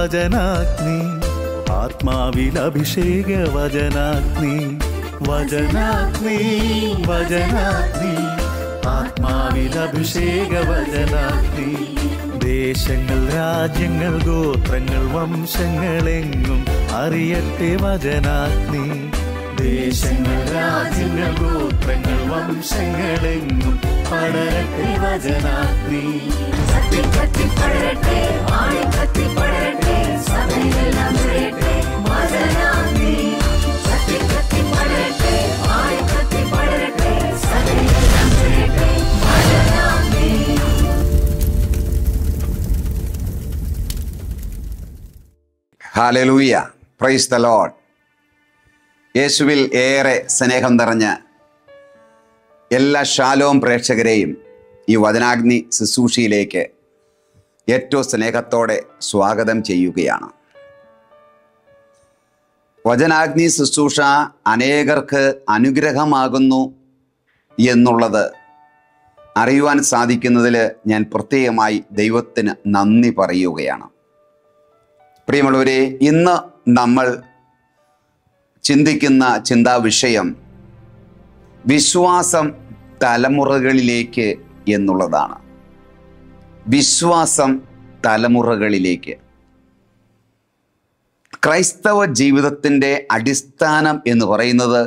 വചനാഗ്നി ആത്മാവിൽ അഭിഷേക വചനാഗ്നി വചനാഗ്നി വചനാഗ്നി ആത്മാവിൽ അഭിഷേക വചനാഗ്നി ദേശങ്ങൾ രാജ്യങ്ങൾ ഗോത്രങ്ങൾ വംശങ്ങളെങ്ങും അറിയട്ടെ വചനാഗ്നി ദേശങ്ങൾ രാജ്യങ്ങൾ ഗോത്രങ്ങൾ വംശങ്ങളെങ്ങും പടരട്ടെ വചനാഗ്നി പടരട്ടെ പടരട്ടെ ഹാലലൂയ പ്രൈസ് ദ ലോഡ് യേശുവിൽ ഏറെ സ്നേഹം നിറഞ്ഞ എല്ലാ ഷാലോം പ്രേക്ഷകരെയും ഈ വചനാഗ്നി ശുശ്രൂഷയിലേക്ക് ഏറ്റവും സ്നേഹത്തോടെ സ്വാഗതം ചെയ്യുകയാണ് വചനാഗ്നി ശുശ്രൂഷ അനേകർക്ക് അനുഗ്രഹമാകുന്നു എന്നുള്ളത് അറിയുവാൻ സാധിക്കുന്നതിൽ ഞാൻ പ്രത്യേകമായി ദൈവത്തിന് നന്ദി പറയുകയാണ് പ്രിയമുള്ളവരെ ഇന്ന് നമ്മൾ ചിന്തിക്കുന്ന ചിന്താ വിഷയം വിശ്വാസം തലമുറകളിലേക്ക് എന്നുള്ളതാണ് വിശ്വാസം തലമുറകളിലേക്ക് ക്രൈസ്തവ ജീവിതത്തിൻ്റെ അടിസ്ഥാനം എന്ന് പറയുന്നത്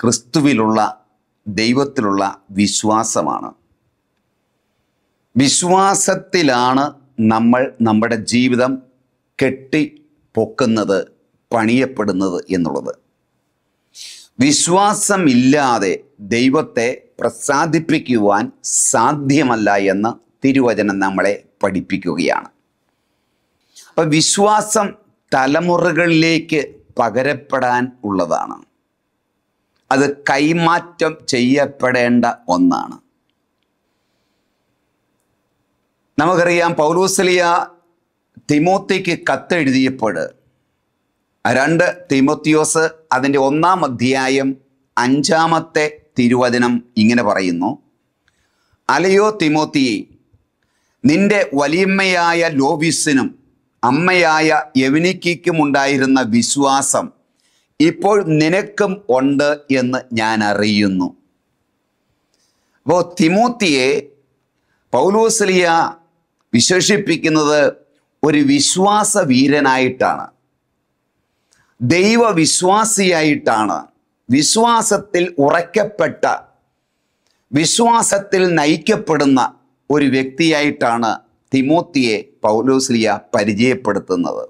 ക്രിസ്തുവിലുള്ള ദൈവത്തിലുള്ള വിശ്വാസമാണ് വിശ്വാസത്തിലാണ് നമ്മൾ നമ്മുടെ ജീവിതം കെട്ടി പൊക്കുന്നത് പണിയപ്പെടുന്നത് എന്നുള്ളത് വിശ്വാസമില്ലാതെ ദൈവത്തെ പ്രസാദിപ്പിക്കുവാൻ സാധ്യമല്ല എന്ന് തിരുവചനം നമ്മളെ പഠിപ്പിക്കുകയാണ് അപ്പം വിശ്വാസം തലമുറകളിലേക്ക് പകരപ്പെടാൻ ഉള്ളതാണ് അത് കൈമാറ്റം ചെയ്യപ്പെടേണ്ട ഒന്നാണ് നമുക്കറിയാം പൗലോസലിയ തിമോത്തിക്ക് കത്തെഴുതിയപ്പോൾ രണ്ട് തിമോത്തിയോസ് അതിൻ്റെ ഒന്നാം അധ്യായം അഞ്ചാമത്തെ തിരുവചനം ഇങ്ങനെ പറയുന്നു അലയോ തിമോത്തിയെ നിന്റെ വലിയമ്മയായ ലോവിസിനും അമ്മയായ യവനിക്കും ഉണ്ടായിരുന്ന വിശ്വാസം ഇപ്പോൾ നിനക്കും ഉണ്ട് എന്ന് ഞാൻ അറിയുന്നു അപ്പോൾ തിമൂത്തിയെ പൗലോസലിയ വിശേഷിപ്പിക്കുന്നത് ഒരു വിശ്വാസ വീരനായിട്ടാണ് ദൈവവിശ്വാസിയായിട്ടാണ് വിശ്വാസത്തിൽ ഉറയ്ക്കപ്പെട്ട വിശ്വാസത്തിൽ നയിക്കപ്പെടുന്ന ഒരു വ്യക്തിയായിട്ടാണ് തിമോത്തിയെ പൗലോസ്ലിയ പരിചയപ്പെടുത്തുന്നത്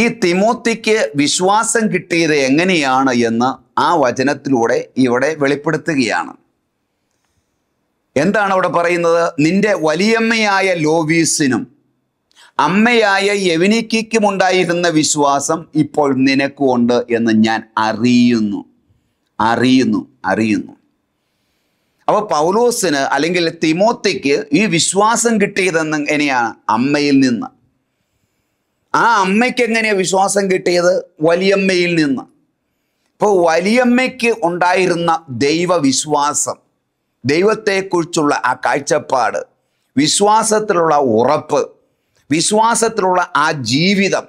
ഈ തിമോത്തിക്ക് വിശ്വാസം കിട്ടിയത് എങ്ങനെയാണ് എന്ന് ആ വചനത്തിലൂടെ ഇവിടെ വെളിപ്പെടുത്തുകയാണ് എന്താണ് അവിടെ പറയുന്നത് നിന്റെ വലിയമ്മയായ ലോവീസിനും അമ്മയായ യവനിക്കും ഉണ്ടായിരുന്ന വിശ്വാസം ഇപ്പോൾ നിനക്കുണ്ട് എന്ന് ഞാൻ അറിയുന്നു അറിയുന്നു അറിയുന്നു അപ്പോൾ പൗലോസിന് അല്ലെങ്കിൽ തിമോത്തിക്ക് ഈ വിശ്വാസം കിട്ടിയതെന്ന് എങ്ങനെയാണ് അമ്മയിൽ നിന്ന് ആ അമ്മയ്ക്ക് എങ്ങനെയാണ് വിശ്വാസം കിട്ടിയത് വലിയമ്മയിൽ നിന്ന് ഇപ്പോൾ വലിയമ്മയ്ക്ക് ഉണ്ടായിരുന്ന ദൈവവിശ്വാസം ദൈവത്തെക്കുറിച്ചുള്ള ആ കാഴ്ചപ്പാട് വിശ്വാസത്തിലുള്ള ഉറപ്പ് വിശ്വാസത്തിലുള്ള ആ ജീവിതം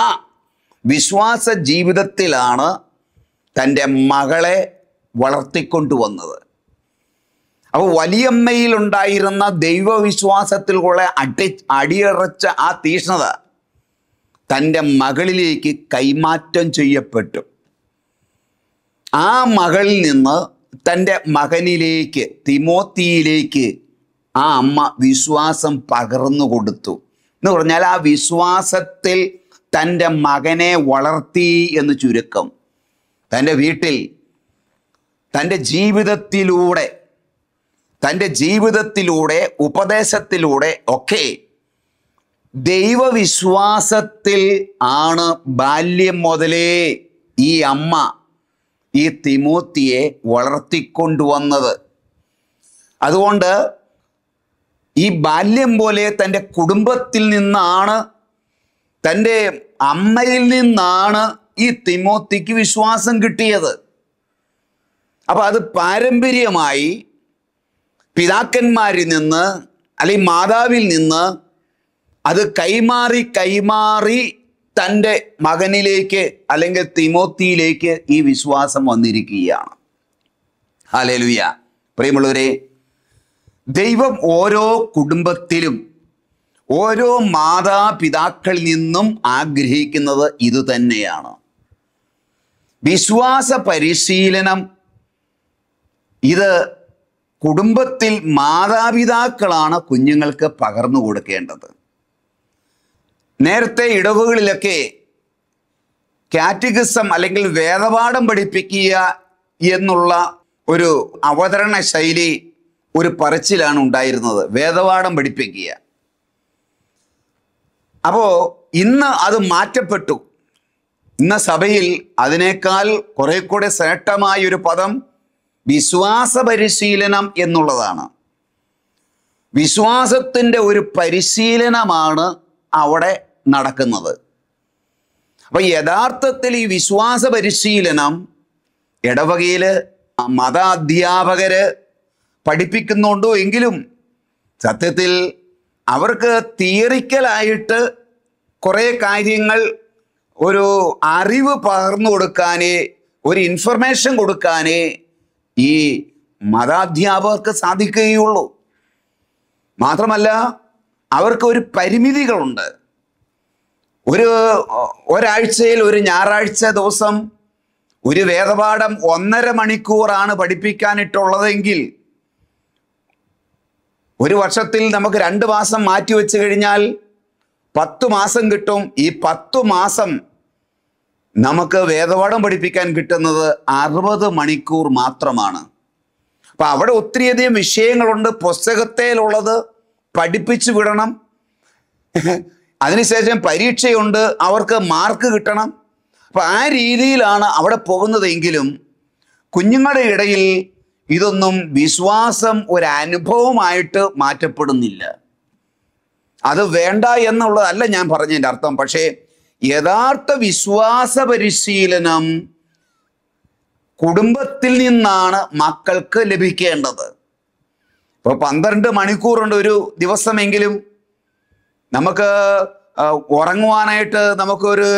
ആ വിശ്വാസ ജീവിതത്തിലാണ് തൻ്റെ മകളെ വളർത്തിക്കൊണ്ടുവന്നത് അപ്പോൾ വലിയമ്മയിലുണ്ടായിരുന്ന കൂടെ അടി അടിയറച്ച ആ തീഷ്ണത തൻ്റെ മകളിലേക്ക് കൈമാറ്റം ചെയ്യപ്പെട്ടു ആ മകളിൽ നിന്ന് തൻ്റെ മകനിലേക്ക് തിമോത്തിയിലേക്ക് ആ അമ്മ വിശ്വാസം പകർന്നു കൊടുത്തു എന്ന് പറഞ്ഞാൽ ആ വിശ്വാസത്തിൽ തൻ്റെ മകനെ വളർത്തി എന്ന് ചുരുക്കം തൻ്റെ വീട്ടിൽ തൻ്റെ ജീവിതത്തിലൂടെ തൻ്റെ ജീവിതത്തിലൂടെ ഉപദേശത്തിലൂടെ ഒക്കെ ദൈവവിശ്വാസത്തിൽ ആണ് ബാല്യം മുതലേ ഈ അമ്മ ഈ തിമൂത്തിയെ വളർത്തിക്കൊണ്ടുവന്നത് അതുകൊണ്ട് ഈ ബാല്യം പോലെ തൻ്റെ കുടുംബത്തിൽ നിന്നാണ് തൻ്റെ അമ്മയിൽ നിന്നാണ് ഈ തിമോത്തിക്ക് വിശ്വാസം കിട്ടിയത് അപ്പോൾ അത് പാരമ്പര്യമായി പിതാക്കന്മാരിൽ നിന്ന് അല്ലെങ്കിൽ മാതാവിൽ നിന്ന് അത് കൈമാറി കൈമാറി തൻ്റെ മകനിലേക്ക് അല്ലെങ്കിൽ തിമോത്തിയിലേക്ക് ഈ വിശ്വാസം വന്നിരിക്കുകയാണ് ഹാലേലുയ പ്രിയമുള്ളവരെ ദൈവം ഓരോ കുടുംബത്തിലും ഓരോ മാതാപിതാക്കളിൽ നിന്നും ആഗ്രഹിക്കുന്നത് ഇതുതന്നെയാണ് വിശ്വാസ പരിശീലനം ഇത് കുടുംബത്തിൽ മാതാപിതാക്കളാണ് കുഞ്ഞുങ്ങൾക്ക് പകർന്നു കൊടുക്കേണ്ടത് നേരത്തെ ഇടവുകളിലൊക്കെ കാറ്റഗിസം അല്ലെങ്കിൽ വേദപാഠം പഠിപ്പിക്കുക എന്നുള്ള ഒരു അവതരണ ശൈലി ഒരു പറച്ചിലാണ് ഉണ്ടായിരുന്നത് വേദപാഠം പഠിപ്പിക്കുക അപ്പോൾ ഇന്ന് അത് മാറ്റപ്പെട്ടു ഇന്ന് സഭയിൽ അതിനേക്കാൾ കുറെ കൂടെ ശ്രേഷ്ഠമായ ഒരു പദം വിശ്വാസ പരിശീലനം എന്നുള്ളതാണ് വിശ്വാസത്തിൻ്റെ ഒരു പരിശീലനമാണ് അവിടെ നടക്കുന്നത് അപ്പം യഥാർത്ഥത്തിൽ ഈ വിശ്വാസ പരിശീലനം ഇടവകയിൽ മത അധ്യാപകർ പഠിപ്പിക്കുന്നുണ്ടോ എങ്കിലും സത്യത്തിൽ അവർക്ക് തിയറിക്കലായിട്ട് കുറേ കാര്യങ്ങൾ ഒരു അറിവ് പകർന്നു കൊടുക്കാനേ ഒരു ഇൻഫർമേഷൻ കൊടുക്കാനേ ഈ മതാധ്യാപകർക്ക് സാധിക്കുകയുള്ളൂ മാത്രമല്ല അവർക്ക് ഒരു പരിമിതികളുണ്ട് ഒരു ഒരാഴ്ചയിൽ ഒരു ഞായറാഴ്ച ദിവസം ഒരു വേദപാഠം ഒന്നര മണിക്കൂറാണ് പഠിപ്പിക്കാനിട്ടുള്ളതെങ്കിൽ ഒരു വർഷത്തിൽ നമുക്ക് രണ്ട് മാസം മാറ്റി വെച്ച് കഴിഞ്ഞാൽ പത്തു മാസം കിട്ടും ഈ പത്തു മാസം നമുക്ക് വേദപാഠം പഠിപ്പിക്കാൻ കിട്ടുന്നത് അറുപത് മണിക്കൂർ മാത്രമാണ് അപ്പം അവിടെ ഒത്തിരിയധികം വിഷയങ്ങളുണ്ട് പുസ്തകത്തിലുള്ളത് പഠിപ്പിച്ചു വിടണം അതിനുശേഷം പരീക്ഷയുണ്ട് അവർക്ക് മാർക്ക് കിട്ടണം അപ്പം ആ രീതിയിലാണ് അവിടെ പോകുന്നതെങ്കിലും കുഞ്ഞുങ്ങളുടെ ഇടയിൽ ഇതൊന്നും വിശ്വാസം ഒരു അനുഭവമായിട്ട് മാറ്റപ്പെടുന്നില്ല അത് വേണ്ട എന്നുള്ളതല്ല ഞാൻ പറഞ്ഞതിൻ്റെ അർത്ഥം പക്ഷേ യഥാർത്ഥ വിശ്വാസ പരിശീലനം കുടുംബത്തിൽ നിന്നാണ് മക്കൾക്ക് ലഭിക്കേണ്ടത് ഇപ്പൊ പന്ത്രണ്ട് മണിക്കൂറുണ്ട് ഒരു ദിവസമെങ്കിലും നമുക്ക് ഉറങ്ങുവാനായിട്ട് നമുക്കൊരു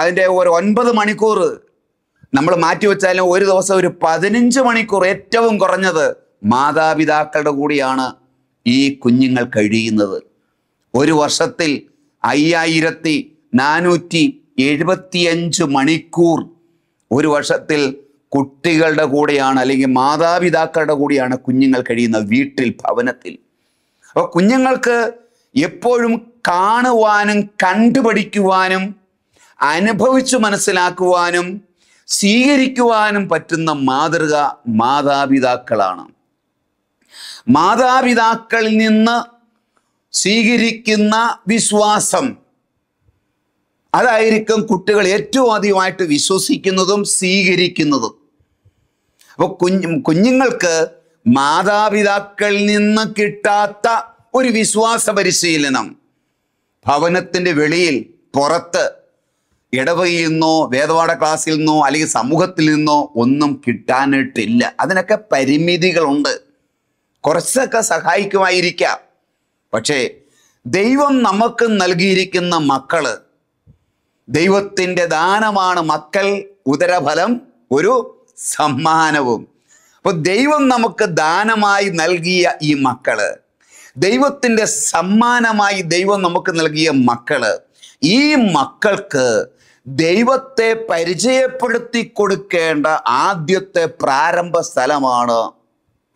അതിൻ്റെ ഒരു ഒൻപത് മണിക്കൂർ നമ്മൾ മാറ്റി വെച്ചാലും ഒരു ദിവസം ഒരു പതിനഞ്ച് മണിക്കൂർ ഏറ്റവും കുറഞ്ഞത് മാതാപിതാക്കളുടെ കൂടിയാണ് ഈ കുഞ്ഞുങ്ങൾ കഴിയുന്നത് ഒരു വർഷത്തിൽ അയ്യായിരത്തി നാനൂറ്റി എഴുപത്തിയഞ്ച് മണിക്കൂർ ഒരു വർഷത്തിൽ കുട്ടികളുടെ കൂടെയാണ് അല്ലെങ്കിൽ മാതാപിതാക്കളുടെ കൂടെയാണ് കുഞ്ഞുങ്ങൾ കഴിയുന്നത് വീട്ടിൽ ഭവനത്തിൽ അപ്പോൾ കുഞ്ഞുങ്ങൾക്ക് എപ്പോഴും കാണുവാനും കണ്ടുപഠിക്കുവാനും അനുഭവിച്ചു മനസ്സിലാക്കുവാനും സ്വീകരിക്കുവാനും പറ്റുന്ന മാതൃക മാതാപിതാക്കളാണ് മാതാപിതാക്കളിൽ നിന്ന് സ്വീകരിക്കുന്ന വിശ്വാസം അതായിരിക്കും കുട്ടികൾ ഏറ്റവും ആദ്യമായിട്ട് വിശ്വസിക്കുന്നതും സ്വീകരിക്കുന്നതും അപ്പോൾ കുഞ്ഞു കുഞ്ഞുങ്ങൾക്ക് മാതാപിതാക്കളിൽ നിന്ന് കിട്ടാത്ത ഒരു വിശ്വാസ പരിശീലനം ഭവനത്തിൻ്റെ വെളിയിൽ പുറത്ത് ഇടവയിൽ നിന്നോ വേദപാഠ ക്ലാസ്സിൽ നിന്നോ അല്ലെങ്കിൽ സമൂഹത്തിൽ നിന്നോ ഒന്നും കിട്ടാനായിട്ടില്ല അതിനൊക്കെ പരിമിതികളുണ്ട് കുറച്ചൊക്കെ സഹായിക്കുമായിരിക്കാം പക്ഷേ ദൈവം നമുക്ക് നൽകിയിരിക്കുന്ന മക്കള് ദൈവത്തിൻ്റെ ദാനമാണ് മക്കൾ ഉദരഫലം ഒരു സമ്മാനവും അപ്പോൾ ദൈവം നമുക്ക് ദാനമായി നൽകിയ ഈ മക്കള് ദൈവത്തിൻ്റെ സമ്മാനമായി ദൈവം നമുക്ക് നൽകിയ മക്കള് ഈ മക്കൾക്ക് ദൈവത്തെ പരിചയപ്പെടുത്തി കൊടുക്കേണ്ട ആദ്യത്തെ പ്രാരംഭ സ്ഥലമാണ്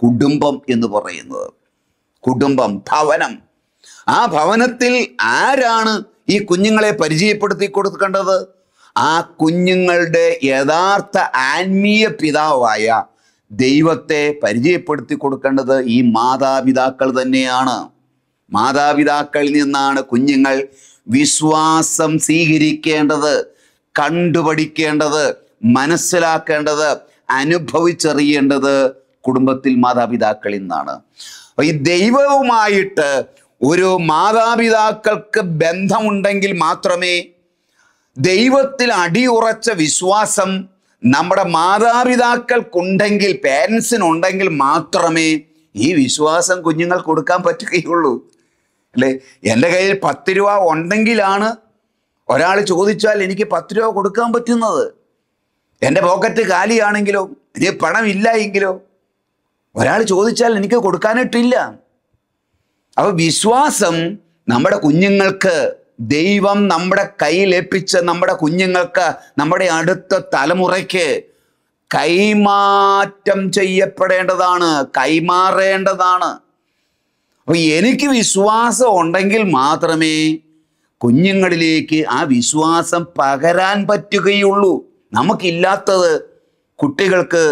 കുടുംബം എന്ന് പറയുന്നത് കുടുംബം ഭവനം ആ ഭവനത്തിൽ ആരാണ് ഈ കുഞ്ഞുങ്ങളെ പരിചയപ്പെടുത്തി കൊടുക്കേണ്ടത് ആ കുഞ്ഞുങ്ങളുടെ യഥാർത്ഥ ആത്മീയ പിതാവായ ദൈവത്തെ പരിചയപ്പെടുത്തി കൊടുക്കേണ്ടത് ഈ മാതാപിതാക്കൾ തന്നെയാണ് മാതാപിതാക്കളിൽ നിന്നാണ് കുഞ്ഞുങ്ങൾ വിശ്വാസം സ്വീകരിക്കേണ്ടത് കണ്ടുപഠിക്കേണ്ടത് മനസ്സിലാക്കേണ്ടത് അനുഭവിച്ചറിയേണ്ടത് കുടുംബത്തിൽ മാതാപിതാക്കളിൽ നിന്നാണ് ഈ ദൈവവുമായിട്ട് ഒരു മാതാപിതാക്കൾക്ക് ബന്ധമുണ്ടെങ്കിൽ മാത്രമേ ദൈവത്തിൽ അടിയുറച്ച വിശ്വാസം നമ്മുടെ മാതാപിതാക്കൾക്കുണ്ടെങ്കിൽ പേരൻസിനുണ്ടെങ്കിൽ മാത്രമേ ഈ വിശ്വാസം കുഞ്ഞുങ്ങൾ കൊടുക്കാൻ പറ്റുകയുള്ളൂ അല്ലേ എൻ്റെ കയ്യിൽ പത്ത് രൂപ ഉണ്ടെങ്കിലാണ് ഒരാൾ ചോദിച്ചാൽ എനിക്ക് പത്ത് രൂപ കൊടുക്കാൻ പറ്റുന്നത് എൻ്റെ പോക്കറ്റ് കാലിയാണെങ്കിലോ ഇനി ഇല്ല എങ്കിലോ ഒരാൾ ചോദിച്ചാൽ എനിക്ക് കൊടുക്കാനായിട്ടില്ല അപ്പൊ വിശ്വാസം നമ്മുടെ കുഞ്ഞുങ്ങൾക്ക് ദൈവം നമ്മുടെ കയ്യിലേൽപ്പിച്ച് നമ്മുടെ കുഞ്ഞുങ്ങൾക്ക് നമ്മുടെ അടുത്ത തലമുറയ്ക്ക് കൈമാറ്റം ചെയ്യപ്പെടേണ്ടതാണ് കൈമാറേണ്ടതാണ് അപ്പൊ എനിക്ക് വിശ്വാസം ഉണ്ടെങ്കിൽ മാത്രമേ കുഞ്ഞുങ്ങളിലേക്ക് ആ വിശ്വാസം പകരാൻ പറ്റുകയുള്ളൂ നമുക്കില്ലാത്തത് കുട്ടികൾക്ക്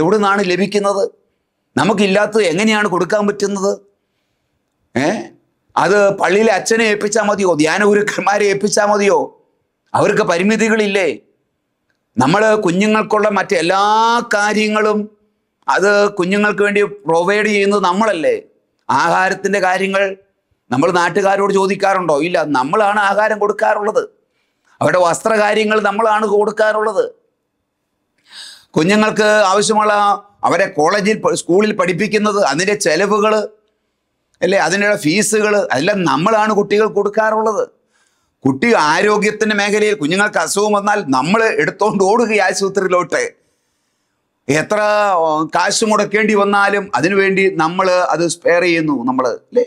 എവിടുന്നാണ് ലഭിക്കുന്നത് നമുക്കില്ലാത്തത് എങ്ങനെയാണ് കൊടുക്കാൻ പറ്റുന്നത് ഏ അത് പള്ളിയിലെ അച്ഛനെ ഏൽപ്പിച്ചാൽ മതിയോ ധ്യാന ഗുരുക്കന്മാരെ ഏൽപ്പിച്ചാൽ മതിയോ അവർക്ക് പരിമിതികളില്ലേ നമ്മൾ കുഞ്ഞുങ്ങൾക്കുള്ള മറ്റെല്ലാ കാര്യങ്ങളും അത് കുഞ്ഞുങ്ങൾക്ക് വേണ്ടി പ്രൊവൈഡ് ചെയ്യുന്നത് നമ്മളല്ലേ ആഹാരത്തിൻ്റെ കാര്യങ്ങൾ നമ്മൾ നാട്ടുകാരോട് ചോദിക്കാറുണ്ടോ ഇല്ല നമ്മളാണ് ആഹാരം കൊടുക്കാറുള്ളത് അവരുടെ വസ്ത്രകാര്യങ്ങൾ നമ്മളാണ് കൊടുക്കാറുള്ളത് കുഞ്ഞുങ്ങൾക്ക് ആവശ്യമുള്ള അവരെ കോളേജിൽ സ്കൂളിൽ പഠിപ്പിക്കുന്നത് അതിൻ്റെ ചെലവുകൾ അല്ലേ അതിനുള്ള ഫീസുകൾ അതെല്ലാം നമ്മളാണ് കുട്ടികൾ കൊടുക്കാറുള്ളത് കുട്ടി ആരോഗ്യത്തിൻ്റെ മേഖലയിൽ കുഞ്ഞുങ്ങൾക്ക് അസുഖം വന്നാൽ നമ്മൾ എടുത്തോണ്ട് ഓടുക ആശുപത്രിയിലോട്ട് എത്ര കാശ് മുടക്കേണ്ടി വന്നാലും അതിനുവേണ്ടി നമ്മൾ അത് സ്പെയർ ചെയ്യുന്നു നമ്മൾ അല്ലേ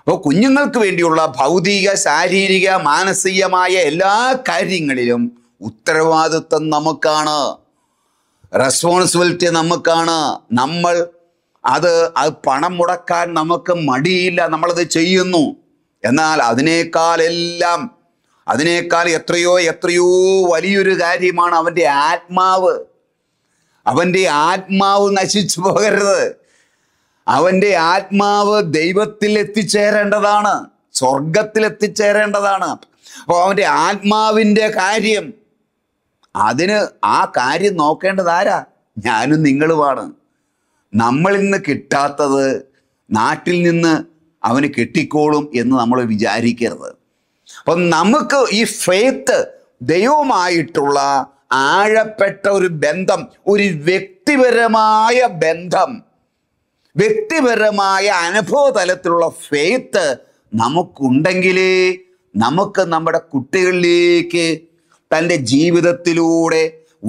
അപ്പോൾ കുഞ്ഞുങ്ങൾക്ക് വേണ്ടിയുള്ള ഭൗതിക ശാരീരിക മാനസികമായ എല്ലാ കാര്യങ്ങളിലും ഉത്തരവാദിത്വം നമുക്കാണ് റെസ്പോൺസിബിലിറ്റി നമുക്കാണ് നമ്മൾ അത് അത് പണം മുടക്കാൻ നമുക്ക് മടിയില്ല നമ്മളത് ചെയ്യുന്നു എന്നാൽ എല്ലാം അതിനേക്കാൾ എത്രയോ എത്രയോ വലിയൊരു കാര്യമാണ് അവൻ്റെ ആത്മാവ് അവൻ്റെ ആത്മാവ് നശിച്ചു പോകരുത് അവൻ്റെ ആത്മാവ് ദൈവത്തിൽ എത്തിച്ചേരേണ്ടതാണ് സ്വർഗത്തിൽ എത്തിച്ചേരേണ്ടതാണ് അപ്പോൾ അവൻ്റെ ആത്മാവിൻ്റെ കാര്യം അതിന് ആ കാര്യം നോക്കേണ്ടതാരാ ഞാനും നിങ്ങളുമാണ് നമ്മളിൽ നിന്ന് കിട്ടാത്തത് നാട്ടിൽ നിന്ന് അവന് കിട്ടിക്കോളും എന്ന് നമ്മൾ വിചാരിക്കരുത് അപ്പം നമുക്ക് ഈ ഫെയ്ത്ത് ദൈവമായിട്ടുള്ള ആഴപ്പെട്ട ഒരു ബന്ധം ഒരു വ്യക്തിപരമായ ബന്ധം വ്യക്തിപരമായ അനുഭവ തലത്തിലുള്ള ഫെയ്ത്ത് നമുക്കുണ്ടെങ്കിലേ നമുക്ക് നമ്മുടെ കുട്ടികളിലേക്ക് തൻ്റെ ജീവിതത്തിലൂടെ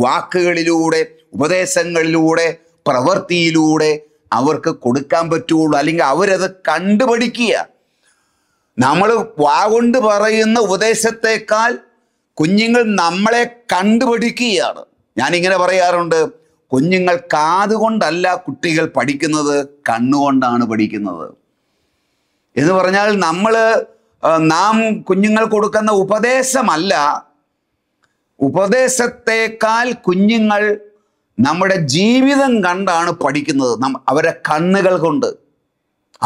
വാക്കുകളിലൂടെ ഉപദേശങ്ങളിലൂടെ പ്രവൃത്തിയിലൂടെ അവർക്ക് കൊടുക്കാൻ പറ്റുള്ളൂ അല്ലെങ്കിൽ അവരത് കണ്ടുപഠിക്കുക നമ്മൾ വാകൊണ്ട് പറയുന്ന ഉപദേശത്തേക്കാൾ കുഞ്ഞുങ്ങൾ നമ്മളെ കണ്ടുപഠിക്കുകയാണ് ഞാനിങ്ങനെ പറയാറുണ്ട് കുഞ്ഞുങ്ങൾ കാതുകൊണ്ടല്ല കുട്ടികൾ പഠിക്കുന്നത് കണ്ണുകൊണ്ടാണ് പഠിക്കുന്നത് എന്ന് പറഞ്ഞാൽ നമ്മൾ നാം കുഞ്ഞുങ്ങൾ കൊടുക്കുന്ന ഉപദേശമല്ല ഉപദേശത്തേക്കാൾ കുഞ്ഞുങ്ങൾ നമ്മുടെ ജീവിതം കണ്ടാണ് പഠിക്കുന്നത് നം അവരെ കണ്ണുകൾ കൊണ്ട്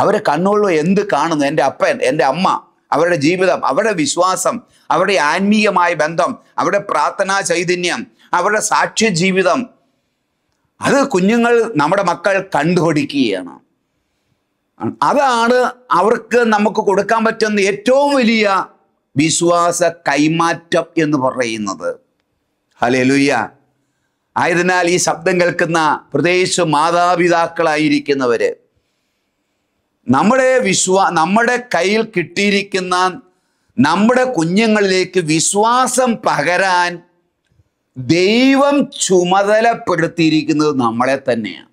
അവരെ കണ്ണുകളിൽ എന്ത് കാണുന്നു എൻ്റെ അപ്പൻ എൻ്റെ അമ്മ അവരുടെ ജീവിതം അവരുടെ വിശ്വാസം അവരുടെ ആത്മീയമായ ബന്ധം അവരുടെ പ്രാർത്ഥനാ ചൈതന്യം അവരുടെ സാക്ഷ്യ ജീവിതം അത് കുഞ്ഞുങ്ങൾ നമ്മുടെ മക്കൾ കണ്ടുപഠിക്കുകയാണ് അതാണ് അവർക്ക് നമുക്ക് കൊടുക്കാൻ പറ്റുന്ന ഏറ്റവും വലിയ വിശ്വാസ കൈമാറ്റം എന്ന് പറയുന്നത് ഹലേ ലുയ്യ ആയതിനാൽ ഈ ശബ്ദം കേൾക്കുന്ന പ്രത്യേകിച്ച് മാതാപിതാക്കളായിരിക്കുന്നവർ നമ്മുടെ വിശ്വാ നമ്മുടെ കയ്യിൽ കിട്ടിയിരിക്കുന്ന നമ്മുടെ കുഞ്ഞുങ്ങളിലേക്ക് വിശ്വാസം പകരാൻ ദൈവം ചുമതലപ്പെടുത്തിയിരിക്കുന്നത് നമ്മളെ തന്നെയാണ്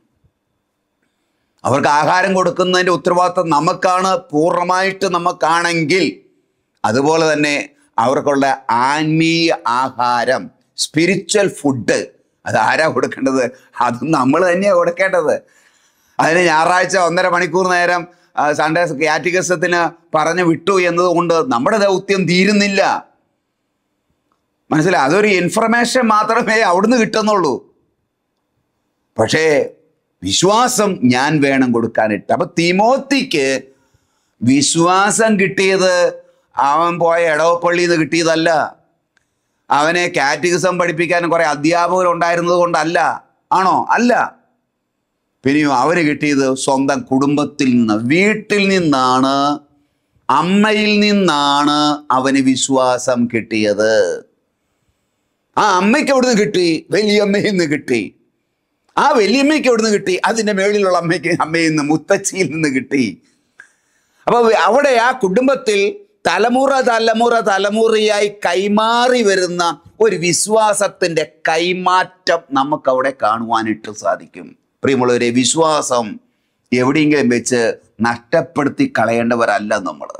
അവർക്ക് ആഹാരം കൊടുക്കുന്നതിൻ്റെ ഉത്തരവാദിത്തം നമുക്കാണ് പൂർണ്ണമായിട്ട് നമുക്കാണെങ്കിൽ അതുപോലെ തന്നെ അവർക്കുള്ള ആത്മീയ ആഹാരം സ്പിരിച്വൽ ഫുഡ് അതാരാ കൊടുക്കേണ്ടത് അത് നമ്മൾ തന്നെയാണ് കൊടുക്കേണ്ടത് അതിന് ഞായറാഴ്ച ഒന്നര മണിക്കൂർ നേരം സൺഡേ കാറ്റിഗസത്തിന് പറഞ്ഞു വിട്ടു എന്നതുകൊണ്ട് നമ്മുടെ ദൗത്യം തീരുന്നില്ല മനസ്സിലായി അതൊരു ഇൻഫർമേഷൻ മാത്രമേ അവിടുന്ന് കിട്ടുന്നുള്ളൂ പക്ഷേ വിശ്വാസം ഞാൻ വേണം കൊടുക്കാനിട്ട് അപ്പൊ തിമോത്തിക്ക് വിശ്വാസം കിട്ടിയത് അവൻ പോയ എടവപ്പള്ളിയിൽ നിന്ന് കിട്ടിയതല്ല അവനെ കാറ്റിസം പഠിപ്പിക്കാൻ കുറേ അധ്യാപകർ ഉണ്ടായിരുന്നത് കൊണ്ടല്ല ആണോ അല്ല പിന്നെയും അവന് കിട്ടിയത് സ്വന്തം കുടുംബത്തിൽ നിന്ന് വീട്ടിൽ നിന്നാണ് അമ്മയിൽ നിന്നാണ് അവന് വിശ്വാസം കിട്ടിയത് ആ അമ്മയ്ക്ക് എവിടുന്ന് കിട്ടി വലിയമ്മയിൽ നിന്ന് കിട്ടി ആ വലിയമ്മയ്ക്ക് എവിടുന്ന് കിട്ടി അതിൻ്റെ മേളിലുള്ള അമ്മയ്ക്ക് അമ്മയിൽ നിന്ന് മുത്തച്ഛിയിൽ നിന്ന് കിട്ടി അപ്പോൾ അവിടെ ആ കുടുംബത്തിൽ തലമുറ തലമുറ തലമുറയായി കൈമാറി വരുന്ന ഒരു വിശ്വാസത്തിൻ്റെ കൈമാറ്റം നമുക്കവിടെ കാണുവാനായിട്ട് സാധിക്കും പ്രിയമുള്ളവരെ വിശ്വാസം എവിടെയെങ്കിലും വെച്ച് നഷ്ടപ്പെടുത്തി കളയേണ്ടവരല്ല നമ്മൾ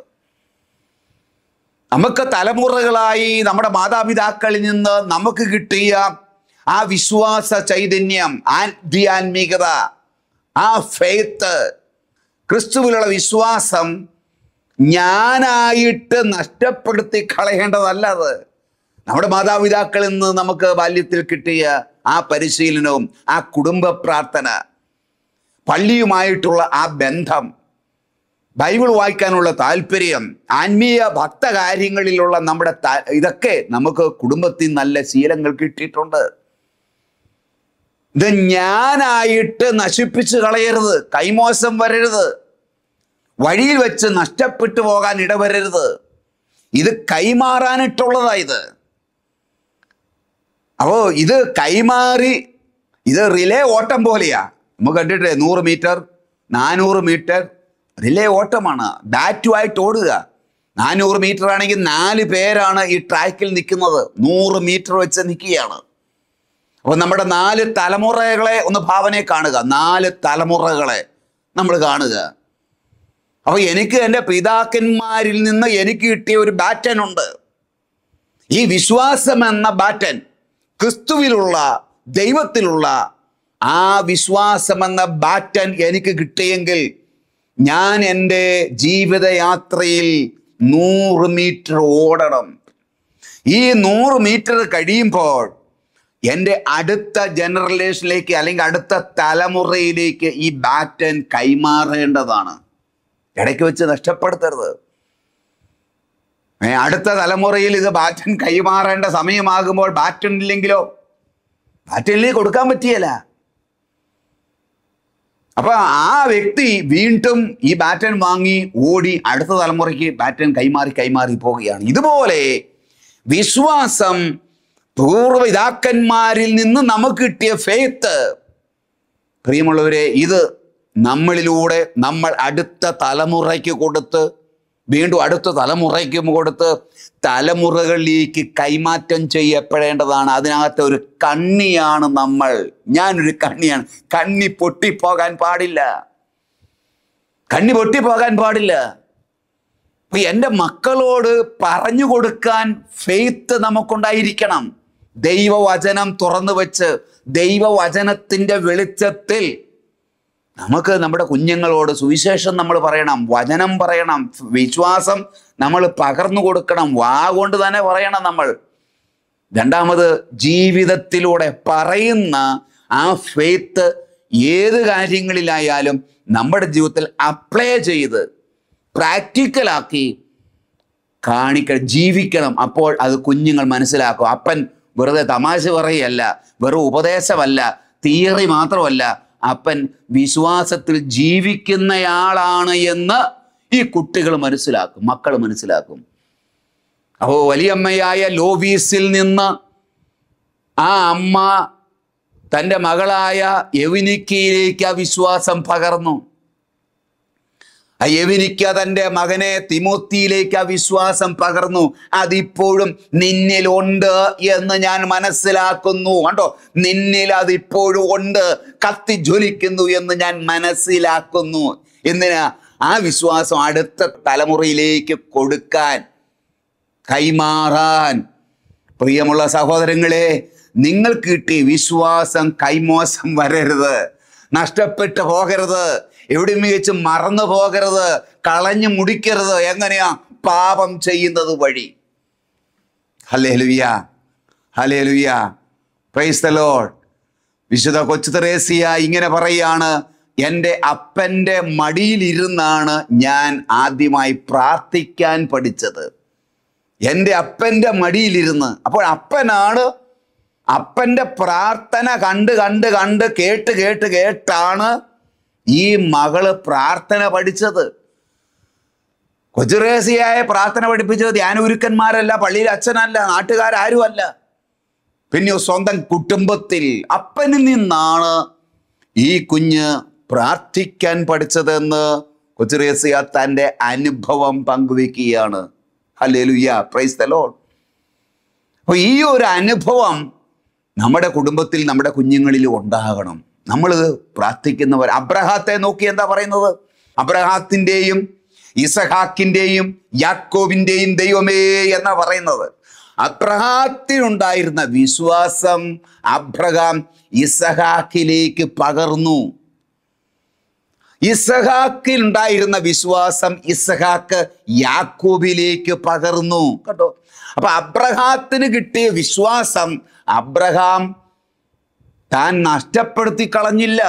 നമുക്ക് തലമുറകളായി നമ്മുടെ മാതാപിതാക്കളിൽ നിന്ന് നമുക്ക് കിട്ടിയ ആ വിശ്വാസ ചൈതന്യം ആധ്യാത്മികത ആ ഫെയ്ത്ത് ക്രിസ്തുവിലുള്ള വിശ്വാസം ഞാനായിട്ട് നഷ്ടപ്പെടുത്തി കളയേണ്ടതല്ല അത് നമ്മുടെ മാതാപിതാക്കളിൽ നിന്ന് നമുക്ക് ബാല്യത്തിൽ കിട്ടിയ ആ പരിശീലനവും ആ കുടുംബ പ്രാർത്ഥന പള്ളിയുമായിട്ടുള്ള ആ ബന്ധം ബൈബിൾ വായിക്കാനുള്ള താല്പര്യം ആത്മീയ ഭക്തകാര്യങ്ങളിലുള്ള നമ്മുടെ ഇതൊക്കെ നമുക്ക് കുടുംബത്തിൽ നല്ല ശീലങ്ങൾ കിട്ടിയിട്ടുണ്ട് ഇത് ഞാനായിട്ട് നശിപ്പിച്ച് കളയരുത് കൈമോശം വരരുത് വഴിയിൽ വെച്ച് നഷ്ടപ്പെട്ടു പോകാൻ ഇടവരരുത് ഇത് ഇത് അപ്പോൾ ഇത് കൈമാറി ഇത് റിലേ ഓട്ടം പോലെയാ നമുക്ക് കണ്ടിട്ടേ നൂറ് മീറ്റർ നാനൂറ് മീറ്റർ റിലേ ഓട്ടമാണ് ബാറ്റുമായിട്ട് ഓടുക നാനൂറ് മീറ്റർ ആണെങ്കിൽ നാല് പേരാണ് ഈ ട്രാക്കിൽ നിൽക്കുന്നത് നൂറ് മീറ്റർ വെച്ച് നിൽക്കുകയാണ് അപ്പോൾ നമ്മുടെ നാല് തലമുറകളെ ഒന്ന് ഭാവനയെ കാണുക നാല് തലമുറകളെ നമ്മൾ കാണുക അപ്പൊ എനിക്ക് എൻ്റെ പിതാക്കന്മാരിൽ നിന്ന് എനിക്ക് കിട്ടിയ ഒരു ബാറ്റൻ ഉണ്ട് ഈ വിശ്വാസം എന്ന ബാറ്റൻ ക്രിസ്തുവിലുള്ള ദൈവത്തിലുള്ള ആ വിശ്വാസം എന്ന ബാറ്റൻ എനിക്ക് കിട്ടിയെങ്കിൽ ഞാൻ എൻ്റെ ജീവിതയാത്രയിൽ നൂറ് മീറ്റർ ഓടണം ഈ നൂറ് മീറ്റർ കഴിയുമ്പോൾ എൻ്റെ അടുത്ത ജനറേഷനിലേക്ക് അല്ലെങ്കിൽ അടുത്ത തലമുറയിലേക്ക് ഈ ബാറ്റൻ കൈമാറേണ്ടതാണ് ഇടയ്ക്ക് വെച്ച് നഷ്ടപ്പെടുത്തരുത് അടുത്ത തലമുറയിൽ ഇത് ബാറ്റൻ കൈമാറേണ്ട സമയമാകുമ്പോൾ ബാറ്റൺ ഇല്ലെങ്കിലോ ബാറ്റണിലേക്ക് കൊടുക്കാൻ പറ്റിയല്ല അപ്പൊ ആ വ്യക്തി വീണ്ടും ഈ ബാറ്റൻ വാങ്ങി ഓടി അടുത്ത തലമുറയ്ക്ക് ബാറ്റൻ കൈമാറി കൈമാറി പോവുകയാണ് ഇതുപോലെ വിശ്വാസം പൂർവ്വപിതാക്കന്മാരിൽ നിന്ന് നമുക്ക് കിട്ടിയ ഫെയ്ത്ത് പ്രിയമുള്ളവരെ ഇത് നമ്മളിലൂടെ നമ്മൾ അടുത്ത തലമുറയ്ക്ക് കൊടുത്ത് വീണ്ടും അടുത്ത തലമുറയ്ക്കും കൊടുത്ത് തലമുറകളിലേക്ക് കൈമാറ്റം ചെയ്യപ്പെടേണ്ടതാണ് അതിനകത്തെ ഒരു കണ്ണിയാണ് നമ്മൾ ഞാനൊരു കണ്ണിയാണ് കണ്ണി പൊട്ടിപ്പോകാൻ പാടില്ല കണ്ണി പൊട്ടിപ്പോകാൻ പാടില്ല അപ്പം എൻ്റെ മക്കളോട് പറഞ്ഞു കൊടുക്കാൻ ഫെയ്ത്ത് നമുക്കുണ്ടായിരിക്കണം ദൈവവചനം തുറന്നു വെച്ച് ദൈവവചനത്തിൻ്റെ വെളിച്ചത്തിൽ നമുക്ക് നമ്മുടെ കുഞ്ഞുങ്ങളോട് സുവിശേഷം നമ്മൾ പറയണം വചനം പറയണം വിശ്വാസം നമ്മൾ പകർന്നു കൊടുക്കണം വാ കൊണ്ട് തന്നെ പറയണം നമ്മൾ രണ്ടാമത് ജീവിതത്തിലൂടെ പറയുന്ന ആ ഫെയ്ത്ത് ഏത് കാര്യങ്ങളിലായാലും നമ്മുടെ ജീവിതത്തിൽ അപ്ലൈ ചെയ്ത് പ്രാക്ടിക്കലാക്കി കാണിക്ക ജീവിക്കണം അപ്പോൾ അത് കുഞ്ഞുങ്ങൾ മനസ്സിലാക്കും അപ്പൻ വെറുതെ തമാശ പറയല്ല വെറും ഉപദേശമല്ല തിയറി മാത്രമല്ല അപ്പൻ വിശ്വാസത്തിൽ ജീവിക്കുന്നയാളാണ് എന്ന് ഈ കുട്ടികൾ മനസ്സിലാക്കും മക്കൾ മനസ്സിലാക്കും അപ്പോ വലിയമ്മയായ ലോവീസിൽ നിന്ന് ആ അമ്മ തൻ്റെ മകളായ യവിനിക്കയിലേക്ക് ആ വിശ്വാസം പകർന്നു അയവിരിക്ക തൻ്റെ മകനെ തിമൂത്തിയിലേക്ക് അവിശ്വാസം പകർന്നു അതിപ്പോഴും നിന്നിലുണ്ട് എന്ന് ഞാൻ മനസ്സിലാക്കുന്നു കണ്ടോ നിന്നിൽ അതിപ്പോഴും ഉണ്ട് കത്തി ജ്വലിക്കുന്നു എന്ന് ഞാൻ മനസ്സിലാക്കുന്നു എന്തിനാ ആ വിശ്വാസം അടുത്ത തലമുറയിലേക്ക് കൊടുക്കാൻ കൈമാറാൻ പ്രിയമുള്ള സഹോദരങ്ങളെ നിങ്ങൾ കിട്ടിയ വിശ്വാസം കൈമോശം വരരുത് നഷ്ടപ്പെട്ടു പോകരുത് എവിടെയും വെച്ച് മറന്നു പോകരുത് കളഞ്ഞു മുടിക്കരുത് എങ്ങനെയാ പാപം ചെയ്യുന്നത് വഴി ഹലേ ലുവിയ ഹലേ ലുവിയ പ്രൈസ് ദ വിശുദ്ധ കൊച്ചു തെരേസിയ ഇങ്ങനെ പറയാണ് എൻ്റെ അപ്പൻ്റെ മടിയിലിരുന്നാണ് ഞാൻ ആദ്യമായി പ്രാർത്ഥിക്കാൻ പഠിച്ചത് എൻ്റെ അപ്പൻ്റെ മടിയിലിരുന്ന് അപ്പോൾ അപ്പനാണ് അപ്പൻ്റെ പ്രാർത്ഥന കണ്ട് കണ്ട് കണ്ട് കേട്ട് കേട്ട് കേട്ടാണ് ഈ മകള് പ്രാർത്ഥന പഠിച്ചത് കൊച്ചുറേസിയായ പ്രാർത്ഥന പഠിപ്പിച്ചത് ധ്യാനഗുരുക്കന്മാരല്ല പള്ളിയിലെ അച്ഛനല്ല നാട്ടുകാരുമല്ല പിന്നെ സ്വന്തം കുടുംബത്തിൽ അപ്പനിൽ നിന്നാണ് ഈ കുഞ്ഞ് പ്രാർത്ഥിക്കാൻ പഠിച്ചതെന്ന് കൊച്ചുറേസിയ തൻ്റെ അനുഭവം പങ്കുവെക്കുകയാണ് ഹലേലുയ്യ പ്രൈസ് തലോൺ അപ്പോൾ ഈ ഒരു അനുഭവം നമ്മുടെ കുടുംബത്തിൽ നമ്മുടെ കുഞ്ഞുങ്ങളിലും ഉണ്ടാകണം നമ്മൾ പ്രാർത്ഥിക്കുന്നവർ അബ്രഹാത്തെ നോക്കി എന്താ പറയുന്നത് അബ്രഹാത്തിൻ്റെയും ഇസഹാക്കിൻ്റെയും യാക്കോവിൻ്റെയും ദൈവമേ എന്നാ പറയുന്നത് അബ്രഹാത്തിനുണ്ടായിരുന്ന വിശ്വാസം അബ്രഹാം ഇസഹാക്കിലേക്ക് പകർന്നു ഇസഹാക്കിലുണ്ടായിരുന്ന വിശ്വാസം ഇസഹാക്ക് യാക്കോബിലേക്ക് പകർന്നു കേട്ടോ അപ്പൊ അബ്രഹാത്തിന് കിട്ടിയ വിശ്വാസം അബ്രഹാം താൻ നഷ്ടപ്പെടുത്തി കളഞ്ഞില്ല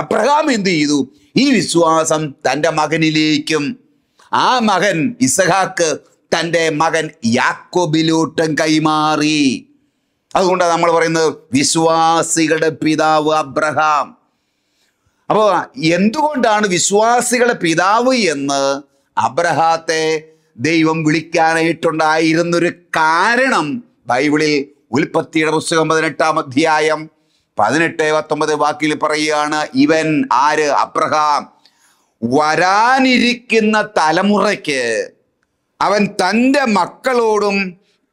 അബ്രഹാം എന്ത് ചെയ്തു ഈ വിശ്വാസം തൻ്റെ മകനിലേക്കും ആ മകൻ ഇസഹാക്ക് തൻ്റെ മകൻ യാക്കോബിലോട്ടും കൈമാറി അതുകൊണ്ടാണ് നമ്മൾ പറയുന്നത് വിശ്വാസികളുടെ പിതാവ് അബ്രഹാം അപ്പോൾ എന്തുകൊണ്ടാണ് വിശ്വാസികളുടെ പിതാവ് എന്ന് അബ്രഹാത്തെ ദൈവം വിളിക്കാനായിട്ടുണ്ടായിരുന്നൊരു കാരണം ബൈബിളിൽ ഉൽപ്പത്തിയുടെ പുസ്തകം പതിനെട്ടാം അധ്യായം പതിനെട്ട് പത്തൊമ്പത് വാക്കിൽ പറയുകയാണ് ഇവൻ ആര് അബ്രഹാം വരാനിരിക്കുന്ന തലമുറയ്ക്ക് അവൻ തൻ്റെ മക്കളോടും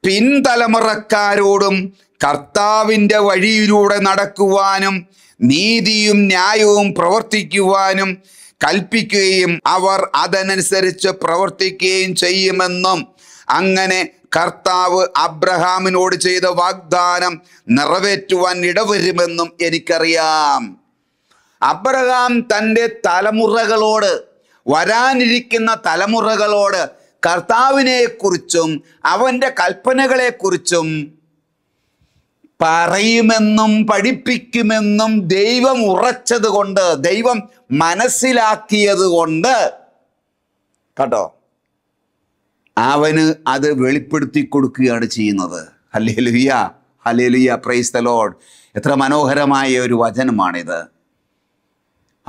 പിൻതലമുറക്കാരോടും കർത്താവിൻ്റെ വഴിയിലൂടെ നടക്കുവാനും നീതിയും ന്യായവും പ്രവർത്തിക്കുവാനും കൽപ്പിക്കുകയും അവർ അതനുസരിച്ച് പ്രവർത്തിക്കുകയും ചെയ്യുമെന്നും അങ്ങനെ കർത്താവ് അബ്രഹാമിനോട് ചെയ്ത വാഗ്ദാനം നിറവേറ്റുവാൻ ഇടവരുമെന്നും എനിക്കറിയാം അബ്രഹാം തൻ്റെ തലമുറകളോട് വരാനിരിക്കുന്ന തലമുറകളോട് കർത്താവിനെക്കുറിച്ചും അവൻ്റെ കൽപ്പനകളെക്കുറിച്ചും പറയുമെന്നും പഠിപ്പിക്കുമെന്നും ദൈവം ഉറച്ചത് കൊണ്ട് ദൈവം മനസ്സിലാക്കിയത് കൊണ്ട് കേട്ടോ അവന് അത് വെളിപ്പെടുത്തി കൊടുക്കുകയാണ് ചെയ്യുന്നത് ഹലേ ലുയ്യ ഹലേ ലുയ്യ പ്രൈസ് ദ ലോഡ് എത്ര മനോഹരമായ ഒരു വചനമാണിത്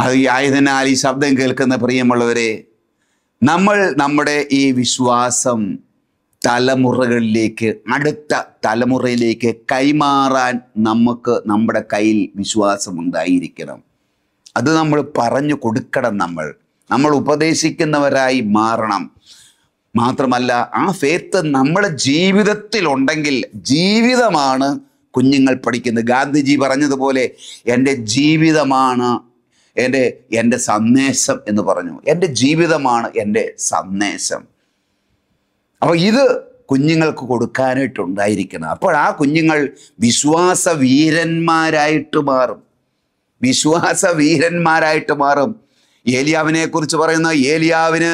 അത് ഈ ആയതിനാൽ ഈ ശബ്ദം കേൾക്കുന്ന പ്രിയമുള്ളവരെ നമ്മൾ നമ്മുടെ ഈ വിശ്വാസം തലമുറകളിലേക്ക് അടുത്ത തലമുറയിലേക്ക് കൈമാറാൻ നമുക്ക് നമ്മുടെ കയ്യിൽ വിശ്വാസം ഉണ്ടായിരിക്കണം അത് നമ്മൾ പറഞ്ഞു കൊടുക്കണം നമ്മൾ നമ്മൾ ഉപദേശിക്കുന്നവരായി മാറണം മാത്രമല്ല ആ ഫേത്ത് നമ്മുടെ ജീവിതത്തിലുണ്ടെങ്കിൽ ജീവിതമാണ് കുഞ്ഞുങ്ങൾ പഠിക്കുന്നത് ഗാന്ധിജി പറഞ്ഞതുപോലെ എൻ്റെ ജീവിതമാണ് എൻ്റെ എൻ്റെ സന്ദേശം എന്ന് പറഞ്ഞു എൻ്റെ ജീവിതമാണ് എൻ്റെ സന്ദേശം അപ്പോൾ ഇത് കുഞ്ഞുങ്ങൾക്ക് കൊടുക്കാനായിട്ടുണ്ടായിരിക്കണം അപ്പോൾ ആ കുഞ്ഞുങ്ങൾ വിശ്വാസ വീരന്മാരായിട്ട് മാറും വിശ്വാസ വീരന്മാരായിട്ട് മാറും ഏലിയാവിനെ കുറിച്ച് പറയുന്ന ഏലിയാവിന്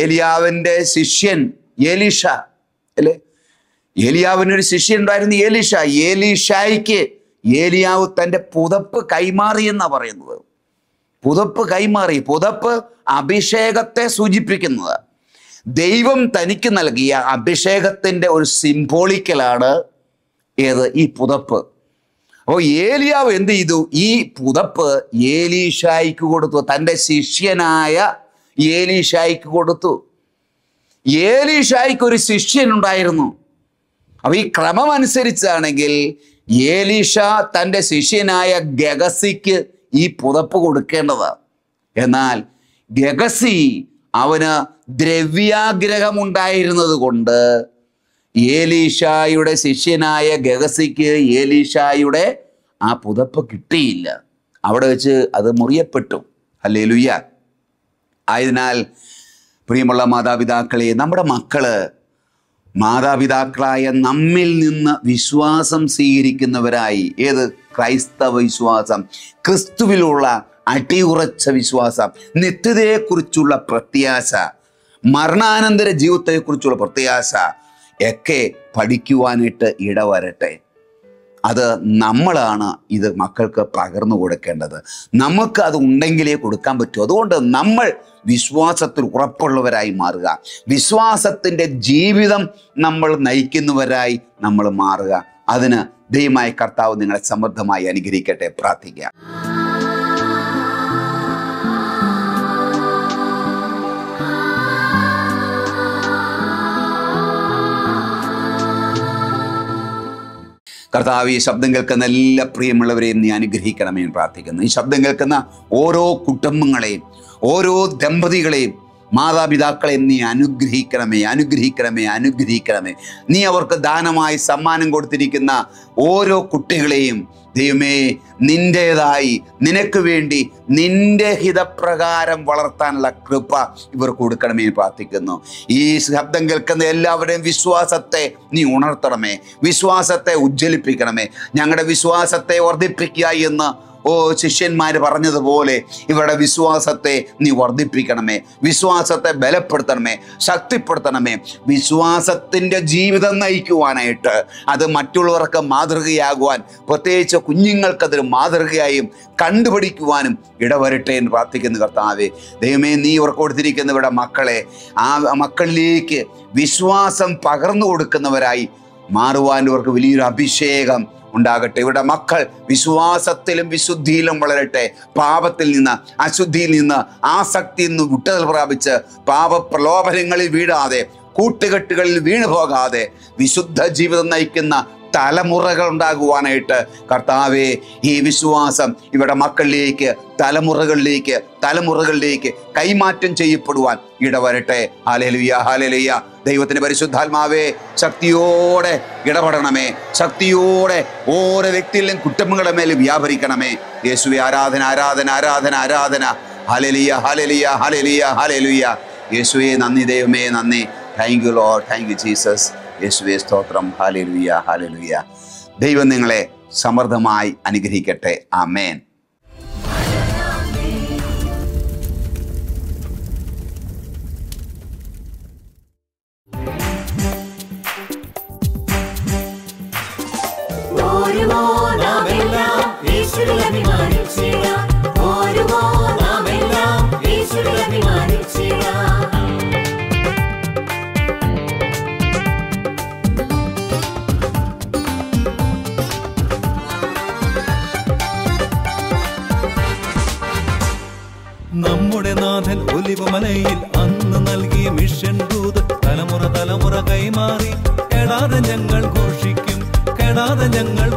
ഏലിയാവിന്റെ ശിഷ്യൻ ഏലീഷ അല്ലേ ഏലിയാവിനൊരു ശിഷ്യൻ ഉണ്ടായിരുന്നു ഏലീഷ ഏലീഷായിക്ക് ഏലിയാവ് തൻ്റെ പുതപ്പ് കൈമാറി എന്നാണ് പറയുന്നത് പുതപ്പ് കൈമാറി പുതപ്പ് അഭിഷേകത്തെ സൂചിപ്പിക്കുന്നത് ദൈവം തനിക്ക് നൽകിയ അഭിഷേകത്തിൻ്റെ ഒരു സിംബോളിക്കലാണ് ഏത് ഈ പുതപ്പ് അപ്പോൾ ഏലിയാവ് എന്ത് ചെയ്തു ഈ പുതപ്പ് ഏലീഷായിക്ക് കൊടുത്തു തൻ്റെ ശിഷ്യനായ ഏലീഷായിക്ക് കൊടുത്തു ഏലീഷായിക്ക് ഒരു ശിഷ്യനുണ്ടായിരുന്നു അപ്പൊ ഈ ക്രമം അനുസരിച്ചാണെങ്കിൽ ഏലീഷ തൻ്റെ ശിഷ്യനായ ഗഗസിക്ക് ഈ പുതപ്പ് കൊടുക്കേണ്ടതാണ് എന്നാൽ ഗഗസി അവന് ഉണ്ടായിരുന്നത് കൊണ്ട് ഏലീഷായുടെ ശിഷ്യനായ ഗഗസിക്ക് ഏലീഷായുടെ ആ പുതപ്പ് കിട്ടിയില്ല അവിടെ വെച്ച് അത് മുറിയപ്പെട്ടു അല്ലേ ലുയ്യാൻ ആയതിനാൽ പ്രിയമുള്ള മാതാപിതാക്കളെ നമ്മുടെ മക്കൾ മാതാപിതാക്കളായ നമ്മിൽ നിന്ന് വിശ്വാസം സ്വീകരിക്കുന്നവരായി ഏത് ക്രൈസ്തവ വിശ്വാസം ക്രിസ്തുവിലുള്ള അടിയുറച്ച വിശ്വാസം നിത്യതയെക്കുറിച്ചുള്ള പ്രത്യാശ മരണാനന്തര ജീവിതത്തെക്കുറിച്ചുള്ള പ്രത്യാശ ഒക്കെ പഠിക്കുവാനായിട്ട് ഇടവരട്ടെ അത് നമ്മളാണ് ഇത് മക്കൾക്ക് പകർന്നു കൊടുക്കേണ്ടത് നമുക്ക് അത് ഉണ്ടെങ്കിലേ കൊടുക്കാൻ പറ്റൂ അതുകൊണ്ട് നമ്മൾ വിശ്വാസത്തിൽ ഉറപ്പുള്ളവരായി മാറുക വിശ്വാസത്തിൻ്റെ ജീവിതം നമ്മൾ നയിക്കുന്നവരായി നമ്മൾ മാറുക അതിന് ദൈവമായ കർത്താവ് നിങ്ങളെ സമൃദ്ധമായി അനുഗ്രഹിക്കട്ടെ പ്രാർത്ഥിക്കുക കർത്താവ് ഈ ശബ്ദം കേൾക്കുന്ന എല്ലാ പ്രിയമുള്ളവരെയും നീ അനുഗ്രഹിക്കണമേ എന്ന് പ്രാർത്ഥിക്കുന്നു ഈ ശബ്ദം കേൾക്കുന്ന ഓരോ കുടുംബങ്ങളെയും ഓരോ ദമ്പതികളെയും മാതാപിതാക്കളെയും നീ അനുഗ്രഹിക്കണമേ അനുഗ്രഹിക്കണമേ അനുഗ്രഹിക്കണമേ നീ അവർക്ക് ദാനമായി സമ്മാനം കൊടുത്തിരിക്കുന്ന ഓരോ കുട്ടികളെയും ദൈവമേ നിൻ്റേതായി നിനക്ക് വേണ്ടി നിന്റെ ഹിതപ്രകാരം വളർത്താനുള്ള കൃപ ഇവർ കൊടുക്കണമേ പ്രാർത്ഥിക്കുന്നു ഈ ശബ്ദം കേൾക്കുന്ന എല്ലാവരുടെയും വിശ്വാസത്തെ നീ ഉണർത്തണമേ വിശ്വാസത്തെ ഉജ്ജ്വലിപ്പിക്കണമേ ഞങ്ങളുടെ വിശ്വാസത്തെ വർദ്ധിപ്പിക്കുക എന്ന് ഓ ശിഷ്യന്മാർ പറഞ്ഞതുപോലെ ഇവരുടെ വിശ്വാസത്തെ നീ വർദ്ധിപ്പിക്കണമേ വിശ്വാസത്തെ ബലപ്പെടുത്തണമേ ശക്തിപ്പെടുത്തണമേ വിശ്വാസത്തിൻ്റെ ജീവിതം നയിക്കുവാനായിട്ട് അത് മറ്റുള്ളവർക്ക് മാതൃകയാകുവാൻ പ്രത്യേകിച്ച് കുഞ്ഞുങ്ങൾക്കതൊരു മാതൃകയായും കണ്ടുപിടിക്കുവാനും ഇടവരട്ടെ എന്ന് പ്രാർത്ഥിക്കുന്ന കർത്താവേ ദൈവമേ നീ ഇവർക്ക് ഇവിടെ മക്കളെ ആ മക്കളിലേക്ക് വിശ്വാസം പകർന്നു കൊടുക്കുന്നവരായി മാറുവാൻ ഇവർക്ക് വലിയൊരു അഭിഷേകം ഉണ്ടാകട്ടെ ഇവരുടെ മക്കൾ വിശ്വാസത്തിലും വിശുദ്ധിയിലും വളരട്ടെ പാപത്തിൽ നിന്ന് അശുദ്ധിയിൽ നിന്ന് ആസക്തിയിൽ നിന്ന് വിട്ടതൽ പ്രാപിച്ച് പാപപ്രലോഭനങ്ങളിൽ വീഴാതെ കൂട്ടുകെട്ടുകളിൽ വീണു പോകാതെ വിശുദ്ധ ജീവിതം നയിക്കുന്ന തലമുറകൾ ഉണ്ടാകുവാനായിട്ട് കർത്താവെ ഈ വിശ്വാസം ഇവിടെ മക്കളിലേക്ക് തലമുറകളിലേക്ക് തലമുറകളിലേക്ക് കൈമാറ്റം ചെയ്യപ്പെടുവാൻ ഇടവരട്ടെ ഹാലലുയ്യ ഹാലലുയ്യ ദൈവത്തിന് പരിശുദ്ധാത്മാവേ ശക്തിയോടെ ഇടപെടണമേ ശക്തിയോടെ ഓരോ വ്യക്തിയിലും കുറ്റങ്ങളുടെ മേലും വ്യാപരിക്കണമേ യേശുവെ ആരാധന ആരാധന ആരാധന ആരാധന ഹലലിയ ഹലലിയ ഹലലിയ ഹലലുയ്യ യേശുവേ നന്ദി ദൈവമേ നന്ദി thank you Lord thank you Jesus യേശുവേ സ്തോത്രം ഹാലലുയ ഹാലലുയ ദൈവം നിങ്ങളെ സമൃദ്ധമായി അനുഗ്രഹിക്കട്ടെ ആമേൻ ഓരോ നാമെല്ലാം യേശുവിൽ അഭിമാനിച്ചിടാം മലയിൽ അന്ന് നൽകിയ മിഷൻ ദൂത് തലമുറ തലമുറ കൈമാറി കെടാതെ ഞങ്ങൾ ഘോഷിക്കും കെടാതെ ഞങ്ങൾ